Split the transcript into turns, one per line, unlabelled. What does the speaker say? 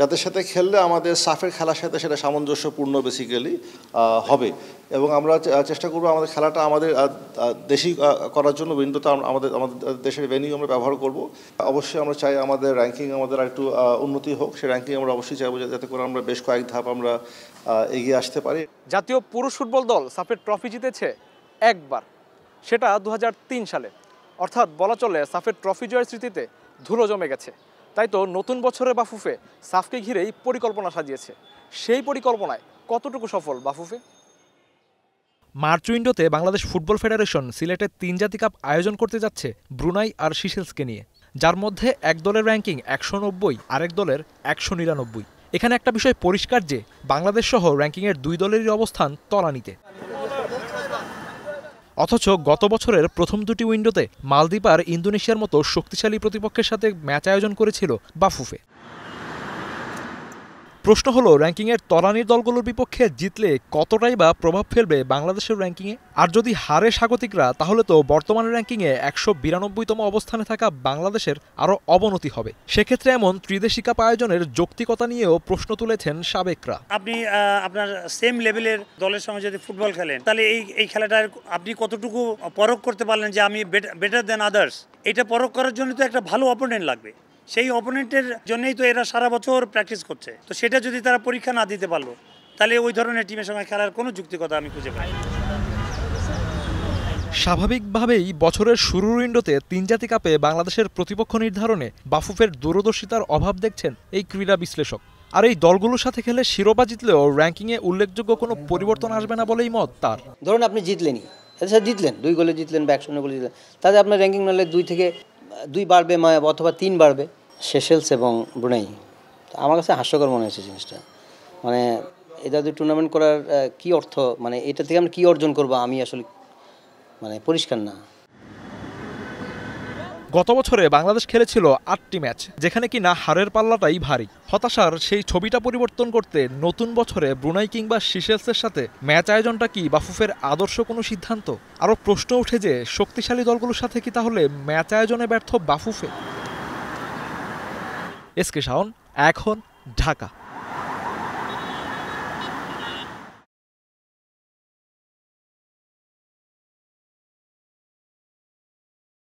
যাদের সাথে খেললে আমাদের সাফের খেলার সাথে সেটা সামঞ্জস্যপূর্ণ বেসিক্যালি হবে এবং আমরা চেষ্টা করবো আমাদের খেলাটা আমাদের দেশি করার জন্য উইন্ডোতে আমাদের আমাদের দেশের ভেনিউ আমরা ব্যবহার করব অবশ্যই আমরা চাই আমাদের র্যাঙ্কিং আমাদের একটু উন্নতি হোক সেই র্যাঙ্কিং আমরা অবশ্যই চাইবো যাতে করে আমরা বেশ কয়েক ধাপ আমরা এগিয়ে আসতে পারি জাতীয় পুরুষ ফুটবল দল সাফের ট্রফি জিতেছে একবার সেটা দু
সালে অর্থাৎ বলা চলে সাফের ট্রফি জয়ের স্মৃতিতে ধুলো জমে গেছে তাই তো নতুন বছরে বাফুফে সাফকে ঘিরেই পরিকল্পনা সাজিয়েছে সেই পরিকল্পনায় কতটুকু সফল বাফুফে মার্চ উইন্ডোতে বাংলাদেশ ফুটবল ফেডারেশন সিলেটের তিন জাতি কাপ আয়োজন করতে যাচ্ছে ব্রুনাই আর শিশেলসকে নিয়ে যার মধ্যে এক দলের র্যাঙ্কিং একশো নব্বই আরেক দলের একশো নিরানব্বই এখানে একটা বিষয় পরিষ্কার যে বাংলাদেশ সহ র্যাঙ্কিংয়ের দুই দলেরই অবস্থান তলানিতে অথচ গত বছরের প্রথম দুটি উইন্ডোতে মালদ্বীপ আর ইন্দোনেশিয়ার মতো শক্তিশালী প্রতিপক্ষের সাথে ম্যাচ আয়োজন করেছিল বাফুফে প্রশ্ন হলো র্যাঙ্কিংয়ের তরানির দলগুলোর বিপক্ষে জিতলে কতটাই বা প্রভাব ফেলবে বাংলাদেশের র্যাঙ্কিংয়ে আর যদি হারে স্বাগতিকরা তাহলে তো বর্তমান র্যাঙ্কিংয়ে একশো বিরানব্বইতম অবস্থানে থাকা বাংলাদেশের আরও অবনতি হবে সেক্ষেত্রে এমন ত্রিদেশী কাপ আয়োজনের যৌক্তিকতা নিয়েও প্রশ্ন তুলেছেন সাবেকরা
আপনি আপনার সেম লেভেলের দলের সঙ্গে যদি ফুটবল খেলেন তাহলে এই এই খেলাটার আপনি কতটুকু পরখ করতে পারলেন যে আমি বেটার দেন আদার্স এটা পরখ করার জন্য তো একটা ভালো অপোনেন্ট লাগবে সেই অপোনেন্টের জন্যই তো এরা সারা বছর প্র্যাকটিস করছে তো সেটা যদি তারা পরীক্ষা না দিতে পারলো তাহলে ওই ধরনের টিমের সঙ্গে খেলার কোনো যুক্তিকতা আমি খুঁজে পাই
স্বাভাবিকভাবেই বছরের শুরুর উইন্ডোতে তিন জাতি কাপে বাংলাদেশের প্রতিপক্ষ নির্ধারণে বাফুফের দূরদর্শিতার অভাব দেখছেন এই ক্রীড়া বিশ্লেষক আর এই দলগুলোর সাথে খেলে শিরোপা জিতলেও র্যাঙ্কিংয়ে উল্লেখযোগ্য কোনো পরিবর্তন আসবে না বলেই মত তার ধরুন আপনি জিতলেনই আচ্ছা, জিতলেন দুই গোলে জিতলেন বা এক শূন্য গোলে জিতলেন তাতে আপনার র্যাঙ্কিং নাহলে দুই থেকে দুই বাড়বে অথবা তিন বাড়বে সেশেলস এবং ব্রুনেই আমার কাছে হাস্যকর মনে হয়েছে জিনিসটা মানে এটা দুই টুর্নামেন্ট করার কি অর্থ মানে এটা থেকে আমরা কী অর্জন করবো আমি আসলে মানে পরিষ্কার না গত বছরে বাংলাদেশ খেলেছিল আটটি ম্যাচ যেখানে কি না হারের পাল্লাটাই ভারী হতাশার সেই ছবিটা পরিবর্তন করতে নতুন বছরে ব্রুনাই কিংবা শিশেলসের সাথে ম্যাচ আয়োজনটা কি বাফুফের আদর্শ কোনো সিদ্ধান্ত আরও প্রশ্ন উঠে যে শক্তিশালী দলগুলোর সাথে কি তাহলে ম্যাচ আয়োজনে ব্যর্থ বাফুফে এস কে শাওন এখন ঢাকা